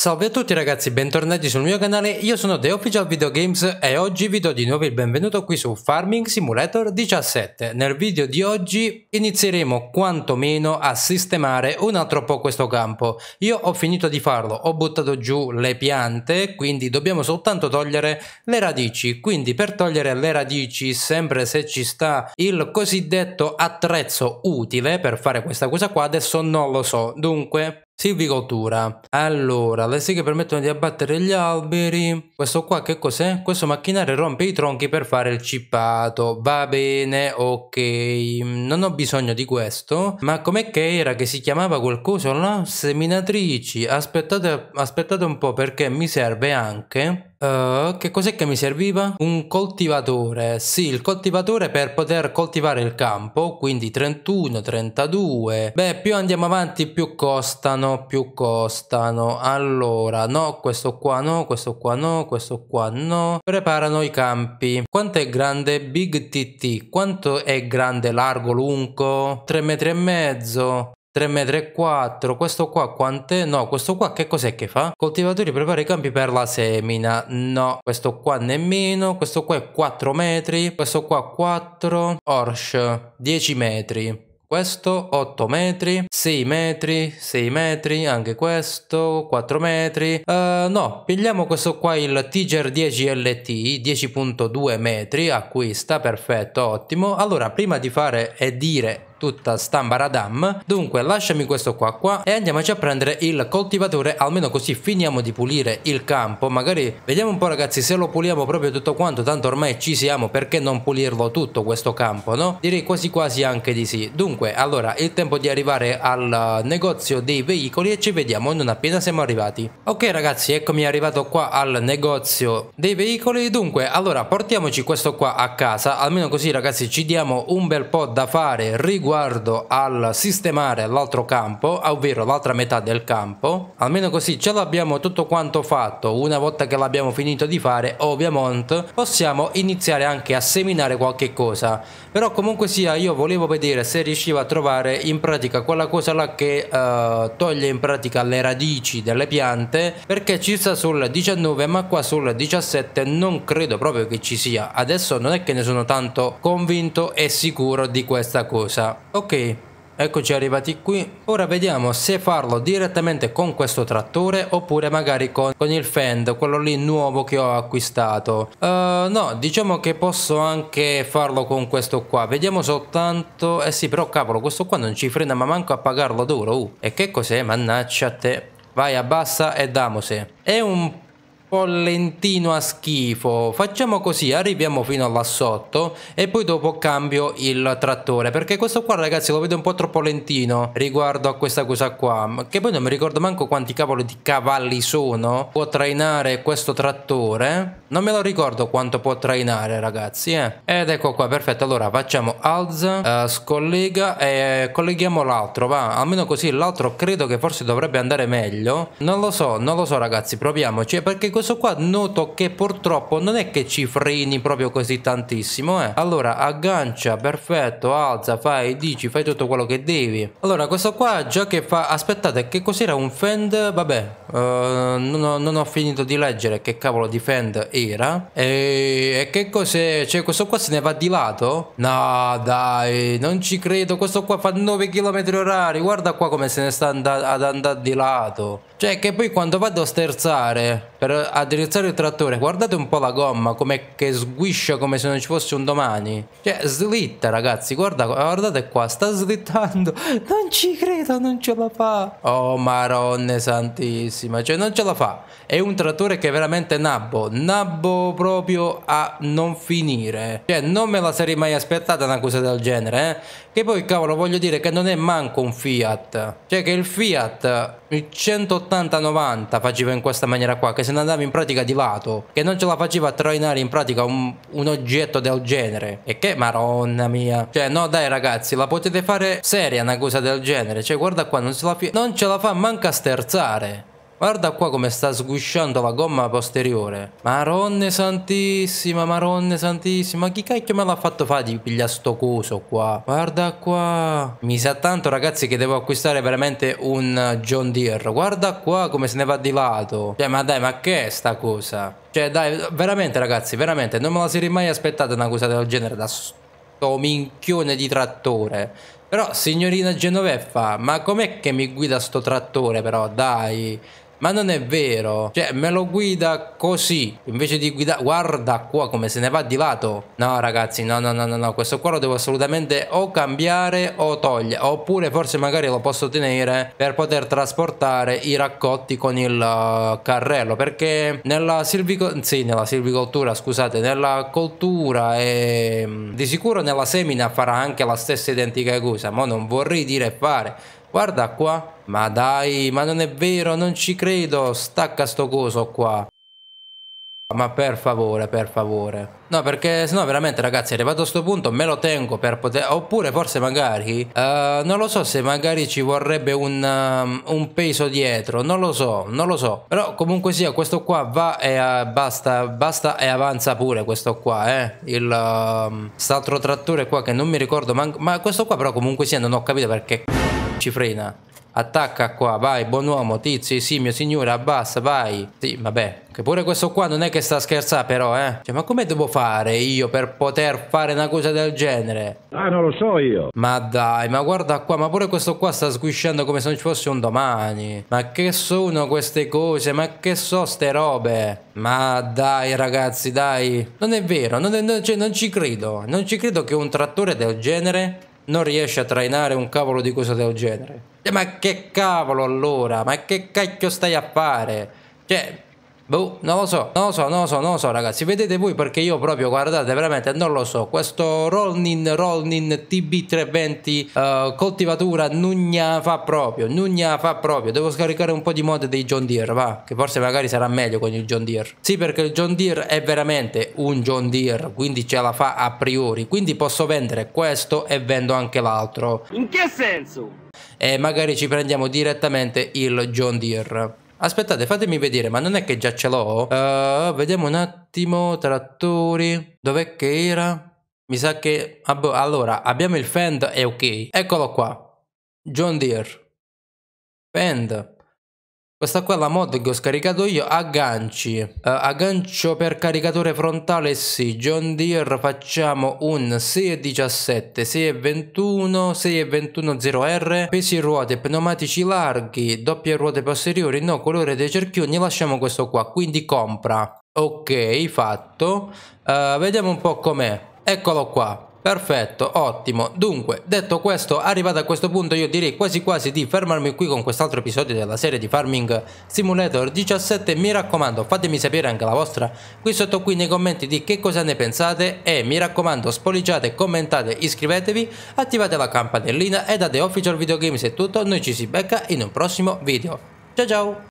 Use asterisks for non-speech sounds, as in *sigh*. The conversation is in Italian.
Salve a tutti ragazzi, bentornati sul mio canale, io sono The Official Video Games e oggi vi do di nuovo il benvenuto qui su Farming Simulator 17. Nel video di oggi inizieremo quantomeno a sistemare un altro po' questo campo. Io ho finito di farlo, ho buttato giù le piante, quindi dobbiamo soltanto togliere le radici. Quindi per togliere le radici, sempre se ci sta il cosiddetto attrezzo utile per fare questa cosa qua, adesso non lo so. Dunque Silvicoltura. Allora, le seghe permettono di abbattere gli alberi. Questo qua che cos'è? Questo macchinario rompe i tronchi per fare il cippato. Va bene, ok. Non ho bisogno di questo. Ma com'è che era che si chiamava qualcosa là? Seminatrici. Aspettate, aspettate un po' perché mi serve anche Uh, che cos'è che mi serviva? Un coltivatore, sì, il coltivatore per poter coltivare il campo, quindi 31, 32. Beh, più andiamo avanti più costano, più costano. Allora, no, questo qua no, questo qua no, questo qua no. Preparano i campi. Quanto è grande Big TT? Quanto è grande, largo, lungo? 3 metri e mezzo. 3,4 m, questo qua quant'è? No, questo qua che cos'è che fa? Coltivatori prepara i campi per la semina, no, questo qua nemmeno, questo qua è 4 metri, questo qua 4, Orsh, 10 metri. Questo 8 metri, 6 metri, 6 metri, anche questo 4 metri. Uh, no, pigliamo questo qua il Tiger 10 LT, 10.2 metri, acquista, perfetto, ottimo. Allora, prima di fare e dire tutta stambaradam. Dunque lasciami questo qua qua e andiamoci a prendere il coltivatore almeno così finiamo di pulire il campo. Magari vediamo un po' ragazzi se lo puliamo proprio tutto quanto tanto ormai ci siamo perché non pulirlo tutto questo campo no? Direi quasi quasi anche di sì. Dunque allora il tempo di arrivare al eh, negozio dei veicoli e ci vediamo non appena siamo arrivati. Ok ragazzi eccomi arrivato qua al negozio dei veicoli dunque allora portiamoci questo qua a casa almeno così ragazzi ci diamo un bel po' da fare riguardo riguardo al sistemare l'altro campo, ah, ovvero l'altra metà del campo. Almeno così ce l'abbiamo tutto quanto fatto. Una volta che l'abbiamo finito di fare, ovviamente, possiamo iniziare anche a seminare qualche cosa. Però comunque sia, io volevo vedere se riusciva a trovare in pratica quella cosa là che eh, toglie in pratica le radici delle piante, perché ci sta sul 19, ma qua sul 17 non credo proprio che ci sia. Adesso non è che ne sono tanto convinto e sicuro di questa cosa. Ok, eccoci arrivati qui. Ora vediamo se farlo direttamente con questo trattore oppure magari con, con il Fend, quello lì nuovo che ho acquistato. Uh, no, diciamo che posso anche farlo con questo qua. Vediamo soltanto... Eh sì, però cavolo, questo qua non ci frena ma manco a pagarlo d'oro. Uh, e che cos'è? Mannaccia a te. Vai, abbassa e damose. È un po' po' lentino a schifo. Facciamo così, arriviamo fino là sotto e poi dopo cambio il trattore. Perché questo qua ragazzi lo vedo un po' troppo lentino riguardo a questa cosa qua. Che poi non mi ricordo manco quanti cavoli di cavalli sono. Può trainare questo trattore. Non me lo ricordo quanto può trainare ragazzi eh. Ed ecco qua, perfetto. Allora facciamo alz, eh, scollega e colleghiamo l'altro. Va, almeno così l'altro credo che forse dovrebbe andare meglio. Non lo so, non lo so ragazzi, proviamoci. Eh, perché questo qua noto che purtroppo non è che ci freni proprio così tantissimo, eh. Allora, aggancia, perfetto, alza, fai, dici, fai tutto quello che devi. Allora, questo qua già che fa... Aspettate, che cos'era un Fend? Vabbè, uh, non, ho, non, ho, finito di leggere che cavolo di Fend era. E, e che cos'è? Cioè, questo qua se ne va di lato? No, dai, non ci credo. Questo qua fa 9 km orari. Guarda qua come se ne sta and ad andare di lato. Cioè che poi quando vado a sterzare per addrizzare il trattore, guardate un po' la gomma come che sguiscia come se non ci fosse un domani. Cioè slitta ragazzi, guarda, guardate qua, sta slittando. *laughs* Non ci credo, non ce la fa. Oh maronne santissima, cioè non ce la fa. È un trattore che è veramente nabbo, nabbo proprio a non finire. Cioè non me la sarei mai aspettata una cosa del genere, eh. Che poi cavolo voglio dire che non è manco un Fiat. Cioè che il Fiat, il 180 80-90 faceva in questa maniera qua, che se ne andava in pratica di lato, che non ce la faceva a trainare in pratica un, un oggetto del genere. E che maronna mia. Cioè, no dai ragazzi, la potete fare seria una cosa del genere. Cioè, guarda qua, non ce la, non ce la fa manca a sterzare. Guarda qua come sta sgusciando la gomma posteriore. Maronne santissima, maronne santissima. Ma chi cacchio me l'ha fatto fare di pigliare sto coso qua? Guarda qua. Mi sa tanto ragazzi che devo acquistare veramente un John Deere. Guarda qua come se ne va di lato. Cioè ma dai ma che è sta cosa? Cioè dai veramente ragazzi veramente non me la sarei mai aspettata una cosa del genere da sto minchione di trattore. Però signorina Genoveffa ma com'è che mi guida sto trattore però dai? Ma non è vero, cioè me lo guida così, invece di guidare, guarda qua come se ne va di lato. No ragazzi, no no no no, no. questo qua lo devo assolutamente o cambiare o togliere, oppure forse magari lo posso tenere per poter trasportare i raccolti con il uh, carrello, perché nella, silvico- sì, nella silvicoltura, scusate, nella coltura e ehm, di sicuro nella semina farà anche la stessa identica cosa, ma non vorrei dire fare Guarda qua. Ma dai, ma non è vero, non ci credo. Stacca sto coso qua. Ma per favore, per favore. No, perché sennò veramente ragazzi, arrivato a questo punto me lo tengo per poter... Oppure forse magari... Uh, non lo so se magari ci vorrebbe un, um, un, peso dietro. Non lo so, non lo so. Però comunque sia, questo qua va e uh, basta, basta e avanza pure questo qua, eh. Il... Uh, um, trattore qua che non mi ricordo... ma questo qua però comunque sia non ho capito perché ci frena. Attacca qua, vai, buon uomo, tizio, sì, mio signore, abbassa, vai. Sì, vabbè, che pure questo qua non è che sta scherzando però, eh. Cioè, ma come devo fare io per poter fare una cosa del genere? Ah, non lo so io. Ma dai, ma guarda qua, ma pure questo qua sta sguisciando come se non ci fosse un domani. Ma che sono queste cose? Ma che so ste robe? Ma dai ragazzi, dai. Non è vero, non, è, non, cioè, non ci credo. Non ci credo che un trattore del genere non riesce a trainare un cavolo di cosa del genere. Eh, ma che cavolo allora? Ma che cacchio stai a fare? Cioè, Boh, non lo so, non lo so, non lo so, non lo so ragazzi, vedete voi perché io proprio, guardate, veramente non lo so, questo Rollin, Rollin TB320 uh, eh, coltivatura nugna fa proprio, nugna fa proprio, devo scaricare un po' di mod dei John Deere, va, che forse magari sarà meglio con il John Deere, sì perché il John Deere è veramente un John Deere, quindi ce la fa a priori, quindi posso vendere questo e vendo anche l'altro. In che senso? E eh, magari ci prendiamo direttamente il John Deere. Aspettate, fatemi vedere, ma non è che già ce l'ho? Uh, vediamo un attimo, trattori, dov'è che era? Mi sa che... allora, abbiamo il Fend, è ok. Eccolo qua. John Deere. Fend. Questa qua è la mod che ho scaricato io, agganci, uh, eh, aggancio per caricatore frontale sì, John Deere facciamo un 6,17, 6,21, 6,21,0R, pesi ruote, pneumatici larghi, doppie ruote posteriori, no, colore dei cerchioni, lasciamo questo qua, quindi compra. Ok, fatto. Uh, vediamo un po' com'è. Eccolo qua. Perfetto, ottimo. Dunque, detto questo, arrivato a questo punto io direi quasi quasi di fermarmi qui con quest'altro episodio della serie di Farming Simulator 17. Mi raccomando, fatemi sapere anche la vostra qui sotto qui nei commenti di che cosa ne pensate e mi raccomando, spolliciate, commentate, iscrivetevi, attivate la campanellina e da The Official Games è tutto, noi ci si becca in un prossimo video. Ciao ciao!